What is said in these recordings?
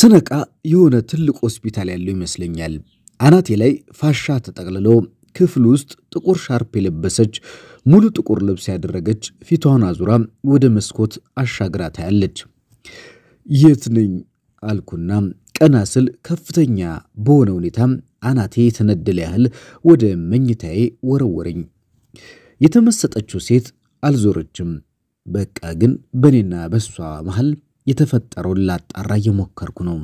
ስነቃ የሆነ ትልቅ ሆስፒታል ያለው ይመስለኛል። አናቴ ላይ ፋሻ ተጠቅልሎ ክፍል ውስጥ ጥቁር ሻርፕ የለበሰች ሙሉ ጥቁር ልብስ ያደረገች ፊቷን አዙራ ወደ መስኮት አሻግራ ታያለች። የት ነኝ አልኩና ቀና ስል ከፍተኛ በሆነ ሁኔታ አናቴ የተነደለ ያህል ወደ መኝታዬ ወረወረኝ። የተመሰጠችው ሴት አልዞረችም። በቃ ግን በእኔና በሷ መሃል የተፈጠረውን ላጣራ እየሞከርኩ ነው።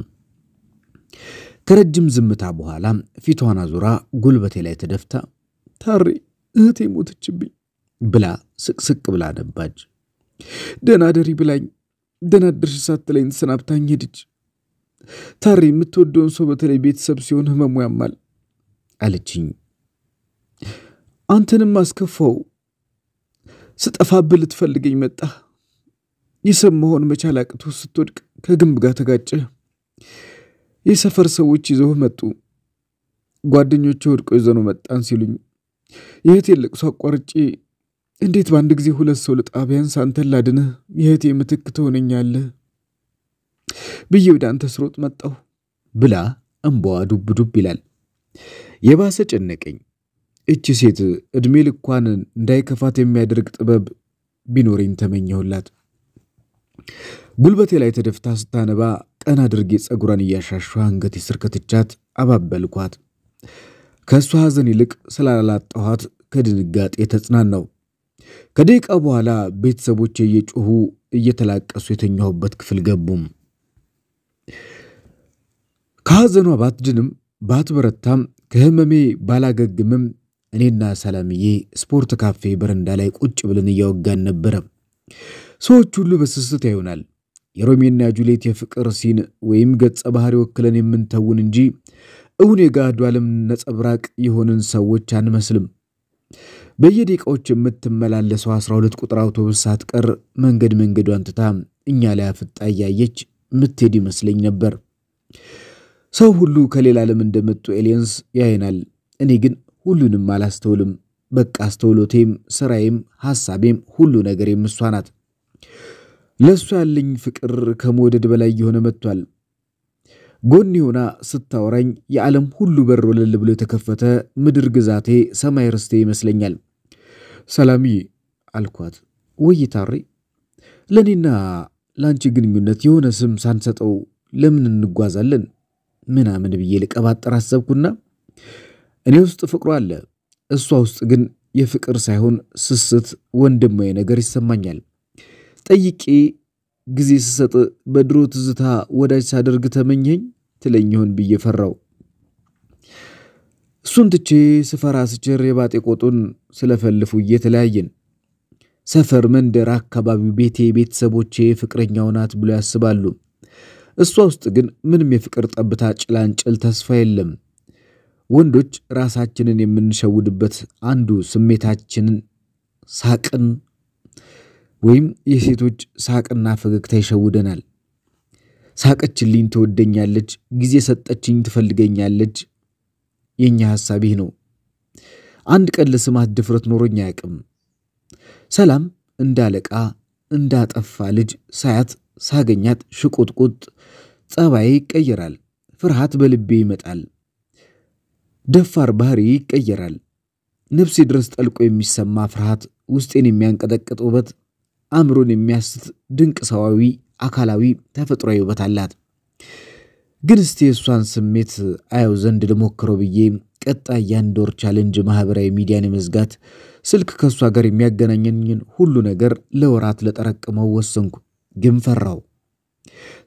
ከረጅም ዝምታ በኋላ ፊቷን አዙራ ጉልበቴ ላይ ተደፍታ ታሪ እህቴ ሞተችብኝ ብላ ስቅስቅ ብላ ነባች። ደህና ደሪ ብላኝ ደህና አደርሽ ሳትለኝ ተሰናብታኝ ሄደች። ታሬ የምትወደውን ሰው በተለይ ቤተሰብ ሲሆን ህመሙ ያማል አለችኝ። አንተንም አስከፋው ስጠፋብህ ልትፈልገኝ መጣህ የሰብ መሆን መቻል አቅቶ ስትወድቅ ከግንብ ጋር ተጋጨ። የሰፈር ሰዎች ይዘው መጡ። ጓደኞቹ ወድቆ ይዘነው መጣን ሲሉኝ የእህቴን ለቅሶ አቋርጬ እንዴት በአንድ ጊዜ ሁለት ሰው ልጣ ቢያንስ አንተን ላድነህ የእህቴ ምትክ ትሆነኛለህ ብዬ ወደ አንተ ስሮጥ መጣሁ ብላ እምባዋ ዱብ ዱብ ይላል። የባሰ ጨነቀኝ። እቺ ሴት ዕድሜ ልኳን እንዳይከፋት የሚያደርግ ጥበብ ቢኖረኝ ተመኘሁላት። ጉልበቴ ላይ ተደፍታ ስታነባ ቀና አድርጌ ጸጉሯን እያሻሸ አንገቴ ስር ከትቻት አባበልኳት። ከእሷ ሐዘን ይልቅ ስላላጣኋት ከድንጋጤ ተጽናናው። ከደቂቃ በኋላ ቤተሰቦቼ እየጮሁ እየተላቀሱ የተኛሁበት ክፍል ገቡም። ከሐዘኗ ባትድንም ባትበረታም ከህመሜ ባላገግምም እኔና ሰላምዬ ስፖርት ካፌ በረንዳ ላይ ቁጭ ብለን እያወጋን ነበረ። ሰዎች ሁሉ በስስት ያዩናል። የሮሜና ጁሌት የፍቅር ሲን ወይም ገጸ ባህሪ ወክለን የምንተውን እንጂ እውን የጋዱ ዓለም ነጸብራቅ የሆንን ሰዎች አንመስልም። በየደቂቃዎች የምትመላለሰው 12 ቁጥር አውቶቡስ ሳትቀር መንገድ መንገዷን ትታ እኛ ላይ አፍጣ እያየች ምትሄድ ይመስለኝ ነበር። ሰው ሁሉ ከሌላ ዓለም እንደመጡ ኤሊየንስ ያይናል እኔ ግን ሁሉንም አላስተውልም። በቃ አስተውሎቴም፣ ስራዬም፣ ሐሳቤም ሁሉ ነገር እሷ ናት። ለእሷ ያለኝ ፍቅር ከመወደድ በላይ እየሆነ መጥቷል። ጎን ሆና ስታወራኝ የዓለም ሁሉ በር ወለል ብሎ የተከፈተ ምድር ግዛቴ ሰማይ ርስቴ ይመስለኛል። ሰላምዬ አልኳት። ወይ ታሪ፣ ለእኔና ለአንቺ ግንኙነት የሆነ ስም ሳንሰጠው ለምን እንጓዛለን? ምናምን ብዬ ልቀባጠር አሰብኩና እኔ ውስጥ ፍቅሩ አለ፣ እሷ ውስጥ ግን የፍቅር ሳይሆን ስስት ወንድማዊ ነገር ይሰማኛል። ጠይቄ ጊዜ ስሰጥ በድሮ ትዝታ ወዳጅ ሳደርግ ተመኘኝ ትለኝ ይሆን ብዬ ፈራው። እሱን ትቼ ስፈራ ስችር የባጤ ቆጡን ስለፈልፉዬ እየተለያየን ሰፈር፣ መንደር፣ አካባቢው፣ ቤቴ፣ ቤተሰቦቼ ፍቅረኛው ናት ብሎ ያስባሉ። እሷ ውስጥ ግን ምንም የፍቅር ጠብታ፣ ጭላንጭል፣ ተስፋ የለም። ወንዶች ራሳችንን የምንሸውድበት አንዱ ስሜታችንን፣ ሳቅን ወይም የሴቶች ሳቅና ፈገግታ ይሸውደናል። ሳቀችልኝ፣ ትወደኛለች፣ ጊዜ ሰጠችኝ፣ ትፈልገኛለች። የእኛ ሐሳብ ይህ ነው። አንድ ቀን ለስማት ድፍረት ኖሮኝ አያውቅም። ሰላም እንዳለቃ እንዳጠፋ ልጅ ሳያት ሳገኛት ሽቁጥቁጥ ጸባዬ ይቀየራል። ፍርሃት በልቤ ይመጣል። ደፋር ባህሪ ይቀየራል። ነፍሴ ድረስ ጠልቆ የሚሰማ ፍርሃት፣ ውስጤን የሚያንቀጠቅጥ ውበት አእምሮን የሚያስት ድንቅ ሰዋዊ፣ አካላዊ፣ ተፈጥሯዊ ውበት አላት። ግን እስቲ የእሷን ስሜት አየው ዘንድ ልሞክረው ብዬ ቀጣይ የአንድ ወር ቻሌንጅ ማህበራዊ ሚዲያን የመዝጋት ስልክ ከእሷ ጋር የሚያገናኘኝን ሁሉ ነገር ለወራት ለጠረቅመው ወሰንኩ። ግን ፈራው።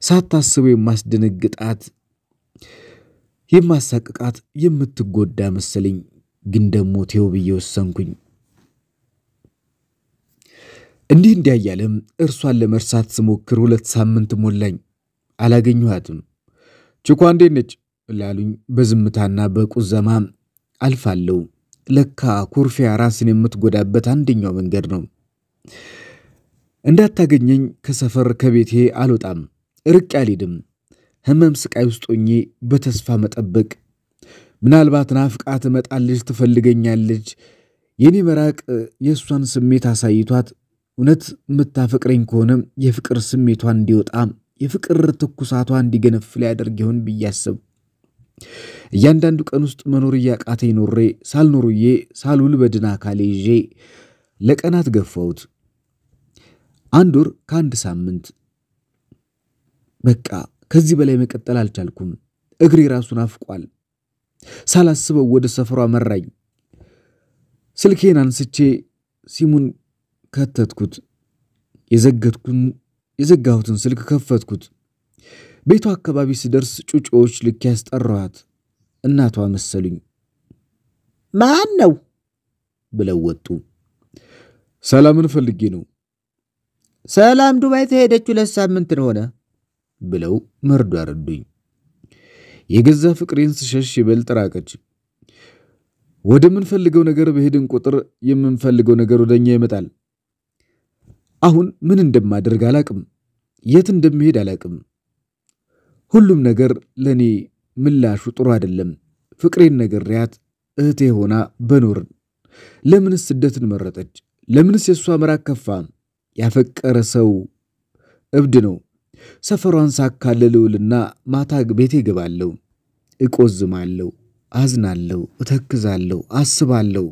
ሳታስበው የማስደነግጣት የማሳቅቃት የምትጎዳ መሰለኝ። ግን ደግሞ ቴው ብዬ ወሰንኩኝ። እንዲህ እንዲያ እያለም እርሷን ለመርሳት ስሞክር ሁለት ሳምንት ሞላኝ። አላገኘኋትም። ችኳ እንዴት ነች ላሉኝ በዝምታና በቁዘማ አልፋለሁ። ለካ ኩርፊያ ራስን የምትጎዳበት አንደኛው መንገድ ነው። እንዳታገኘኝ ከሰፈር ከቤቴ አልወጣም፣ ርቄ አልሄድም። ህመም ስቃይ ውስጥ ሆኜ በተስፋ መጠበቅ ምናልባት ናፍቃት እመጣለች፣ ትፈልገኛለች። የኔ መራቅ የእሷን ስሜት አሳይቷት እውነት የምታፈቅረኝ ከሆነ የፍቅር ስሜቷ እንዲወጣ የፍቅር ትኩሳቷ እንዲገነፍል ያደርግ ይሆን ብዬ እያንዳንዱ ቀን ውስጥ መኖር እያቃተኝ ኖሬ ሳልኖሩዬ ሳልውል በድን አካሌ ይዤ ለቀናት ገፋሁት። አንድ ወር ከአንድ ሳምንት በቃ ከዚህ በላይ መቀጠል አልቻልኩም። እግሬ ራሱን አፍቋል። ሳላስበው ወደ ሰፈሯ መራኝ። ስልኬን አንስቼ ሲሙን ከተትኩት። የዘገትኩን የዘጋሁትን ስልክ ከፈትኩት። ቤቷ አካባቢ ስደርስ ጩጮዎች ልክ ያስጠራኋት እናቷ መሰሉኝ። ማን ነው ብለው ወጡ። ሰላምን ፈልጌ ነው። ሰላም ዱባይ ተሄደች ሁለት ነሆነ ሆነ ብለው መርዶ አረዱኝ። የገዛ ፍቅሬን ስሸሽ ይበልጥ ራቀች። ወደምንፈልገው ነገር በሄድን ቁጥር የምንፈልገው ነገር ወደኛ ይመጣል። አሁን ምን እንደማደርግ አላቅም። የት እንደምሄድ አላቅም። ሁሉም ነገር ለእኔ ምላሹ ጥሩ አይደለም። ፍቅሬን ነግሬያት እህቴ ሆና በኖርን። ለምንስ ስደትን መረጠች? ለምንስ የእሷ ምራቅ ከፋ? ያፈቀረ ሰው እብድ ነው። ሰፈሯን ሳካለል ማታ ቤቴ እገባለሁ፣ እቆዝማለሁ፣ አዝናለሁ፣ እተክዛለሁ፣ አስባለሁ።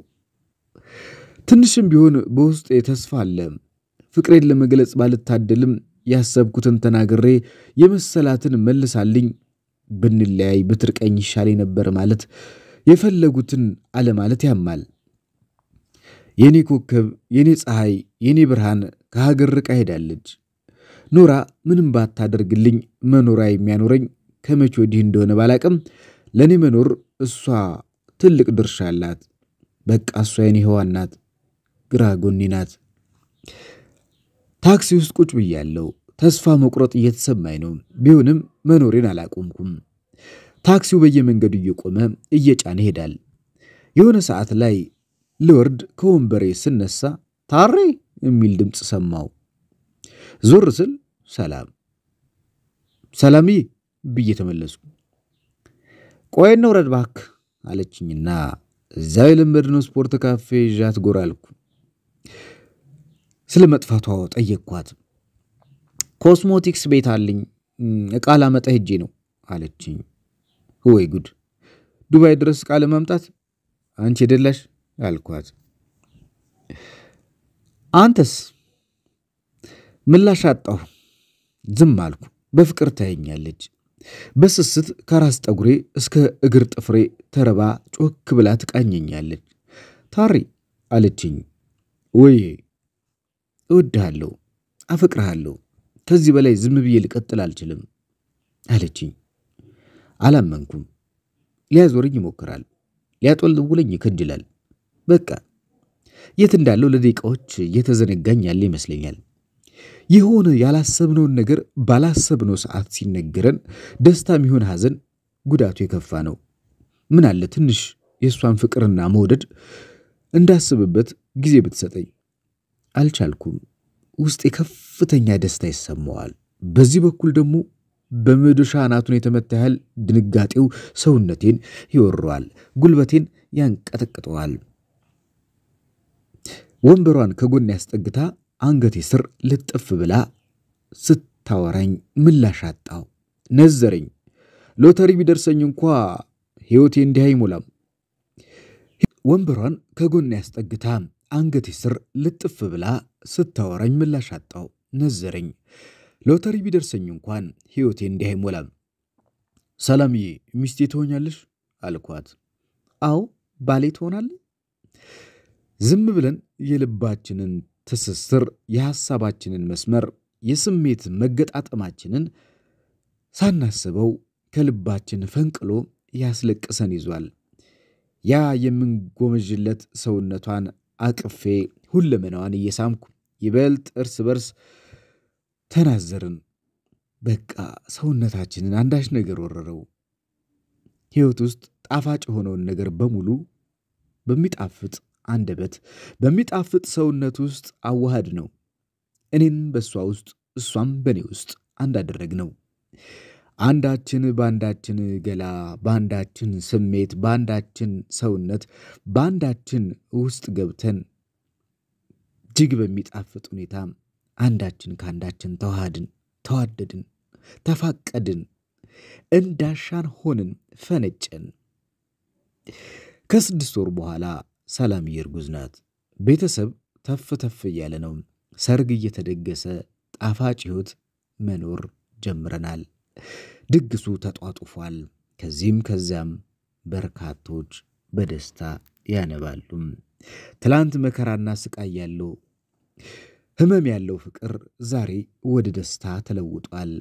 ትንሽም ቢሆን በውስጤ ተስፋ አለ። ፍቅሬን ለመግለጽ ባልታደልም ያሰብኩትን ተናግሬ የመሰላትን መልሳልኝ። ብንለያይ ብትርቀኝ ይሻል ነበር ማለት የፈለጉትን አለማለት ያማል። የኔ ኮከብ፣ የኔ ፀሐይ፣ የኔ ብርሃን ከሀገር ርቃ ሄዳለች። ኖራ ምንም ባታደርግልኝ መኖሯ የሚያኖረኝ ከመቼ ወዲህ እንደሆነ ባላቅም ለእኔ መኖር እሷ ትልቅ ድርሻ አላት። በቃ እሷ የኔ ህዋን ናት፣ ግራ ጎኔ ናት። ታክሲ ውስጥ ቁጭ ብያለሁ። ተስፋ መቁረጥ እየተሰማኝ ነው። ቢሆንም መኖሬን አላቆምኩም። ታክሲው በየመንገዱ እየቆመ እየጫነ ይሄዳል። የሆነ ሰዓት ላይ ልወርድ ከወንበሬ ስነሳ ታሬ የሚል ድምፅ ሰማው። ዞር ስል ሰላም ሰላም ብዬ ተመለስኩ። ቆይ ውረድ ባክ አለችኝና እዚያው የለመድነው ስፖርት ካፌ ዣት ጎራ አልኩ። ስለ መጥፋቷ ጠየቅኳት። ኮስሞቲክስ ቤት አለኝ እቃ ላመጣ ሄጄ ነው አለችኝ። ወይ ጉድ! ዱባይ ድረስ እቃ ለማምጣት አንቺ የደላሽ አልኳት። አንተስ? ምላሽ አጣሁ። ዝም አልኩ። በፍቅር ታየኛለች። በስስት ከራስ ጠጉሬ እስከ እግር ጥፍሬ ተረባ ጮክ ብላ ትቃኘኛለች። ታሪ አለችኝ። ወይ እወድሃለሁ፣ አፈቅርሃለሁ። ከዚህ በላይ ዝም ብዬ ልቀጥል አልችልም አለችኝ። አላመንኩም። ሊያዞረኝ ይሞክራል፣ ሊያጦልውለኝ ይከድላል። በቃ የት እንዳለው ለደቂቃዎች እየተዘነጋኝ ያለ ይመስለኛል። የሆነ ያላሰብነውን ነገር ባላሰብነው ሰዓት ሲነገረን ደስታም የሚሆን ሐዘን ጉዳቱ የከፋ ነው። ምን አለ ትንሽ የእሷን ፍቅርና መውደድ እንዳስብበት ጊዜ ብትሰጠኝ። አልቻልኩም። ውስጤ ከፍተኛ ደስታ ይሰማዋል። በዚህ በኩል ደግሞ በመዶሻ አናቱን የተመታ ያህል ድንጋጤው ሰውነቴን ይወረዋል፣ ጉልበቴን ያንቀጠቅጠዋል። ወንበሯን ከጎን ያስጠግታ አንገቴ ስር ልጥፍ ብላ ስታወራኝ ምላሽ አጣው። ነዘረኝ። ሎተሪ ቢደርሰኝ እንኳ ሕይወቴ እንዲህ አይሞላም። ወንበሯን ከጎን ያስጠግታ አንገቴ ስር ልጥፍ ብላ ስታወራኝ ምላሽ አጣው። ነዘረኝ። ሎተሪ ቢደርሰኝ እንኳን ሕይወቴ እንዲህ አይሞላም። ሰላምዬ ሚስቴ ትሆኛለሽ አልኳት። አዎ ባሌ ትሆናል። ዝም ብለን የልባችንን ትስስር፣ የሐሳባችንን መስመር፣ የስሜት መገጣጠማችንን ሳናስበው ከልባችን ፈንቅሎ ያስለቅሰን ይዟል። ያ የምንጎመዥለት ሰውነቷን አቅፌ ሁለመናዋን እየሳምኩ ይበልጥ እርስ በርስ ተናዘርን። በቃ ሰውነታችንን አንዳች ነገር ወረረው። ሕይወት ውስጥ ጣፋጭ የሆነውን ነገር በሙሉ በሚጣፍጥ አንደበት በሚጣፍጥ ሰውነት ውስጥ አዋሃድ ነው። እኔም በእሷ ውስጥ እሷም በእኔ ውስጥ አንድ አደረግ ነው። አንዳችን በአንዳችን ገላ በአንዳችን ስሜት በአንዳችን ሰውነት በአንዳችን ውስጥ ገብተን እጅግ በሚጣፍጥ ሁኔታ አንዳችን ከአንዳችን ተዋሃድን፣ ተዋደድን፣ ተፋቀድን፣ እንዳሻን ሆንን፣ ፈነጨን። ከስድስት ወር በኋላ ሰላም እርጉዝ ናት። ቤተሰብ ተፍ ተፍ እያለ ነው። ሰርግ እየተደገሰ ጣፋጭ ሕይወት መኖር ጀምረናል። ድግሱ ተጧጡፏል። ከዚህም ከዚያም በርካቶች በደስታ ያነባሉ። ትላንት መከራና ስቃይ ያለው ህመም ያለው ፍቅር ዛሬ ወደ ደስታ ተለውጧል።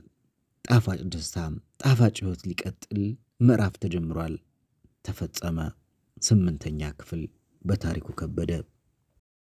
ጣፋጭ ደስታ፣ ጣፋጭ ህይወት ሊቀጥል ምዕራፍ ተጀምሯል፣ ተፈጸመ። ስምንተኛ ክፍል በታሪኩ ከበደ